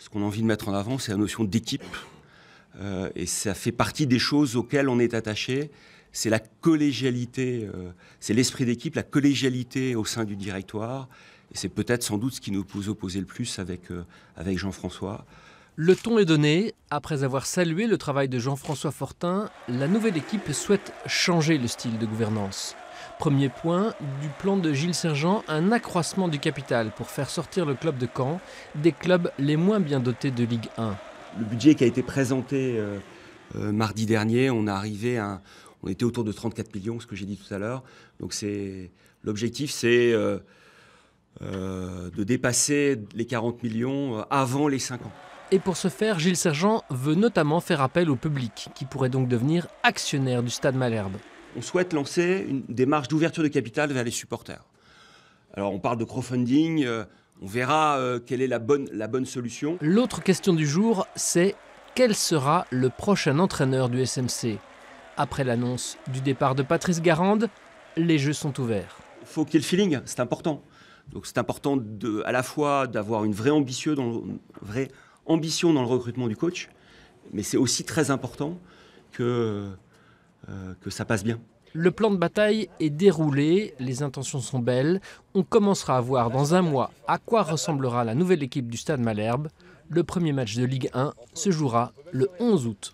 ce qu'on a envie de mettre en avant, c'est la notion d'équipe. Euh, et ça fait partie des choses auxquelles on est attaché. C'est la collégialité, euh, c'est l'esprit d'équipe, la collégialité au sein du directoire. Et c'est peut-être sans doute ce qui nous opposait le plus avec, euh, avec Jean-François. Le ton est donné. Après avoir salué le travail de Jean-François Fortin, la nouvelle équipe souhaite changer le style de gouvernance. Premier point, du plan de Gilles Sergent, un accroissement du capital pour faire sortir le club de Caen des clubs les moins bien dotés de Ligue 1. Le budget qui a été présenté euh, euh, mardi dernier, on arrivé à on était autour de 34 millions, ce que j'ai dit tout à l'heure. Donc c'est l'objectif, c'est euh, de dépasser les 40 millions avant les 5 ans. Et pour ce faire, Gilles Sergent veut notamment faire appel au public, qui pourrait donc devenir actionnaire du Stade Malherbe on souhaite lancer une démarche d'ouverture de capital vers les supporters. Alors on parle de crowdfunding, euh, on verra euh, quelle est la bonne, la bonne solution. L'autre question du jour, c'est quel sera le prochain entraîneur du SMC Après l'annonce du départ de Patrice Garande, les jeux sont ouverts. Faut Il faut qu'il y ait le feeling, c'est important. Donc c'est important à la fois d'avoir une vraie, dans vraie ambition dans le recrutement du coach, mais c'est aussi très important que euh, que ça passe bien. Le plan de bataille est déroulé, les intentions sont belles. On commencera à voir dans un mois à quoi ressemblera la nouvelle équipe du Stade Malherbe. Le premier match de Ligue 1 se jouera le 11 août.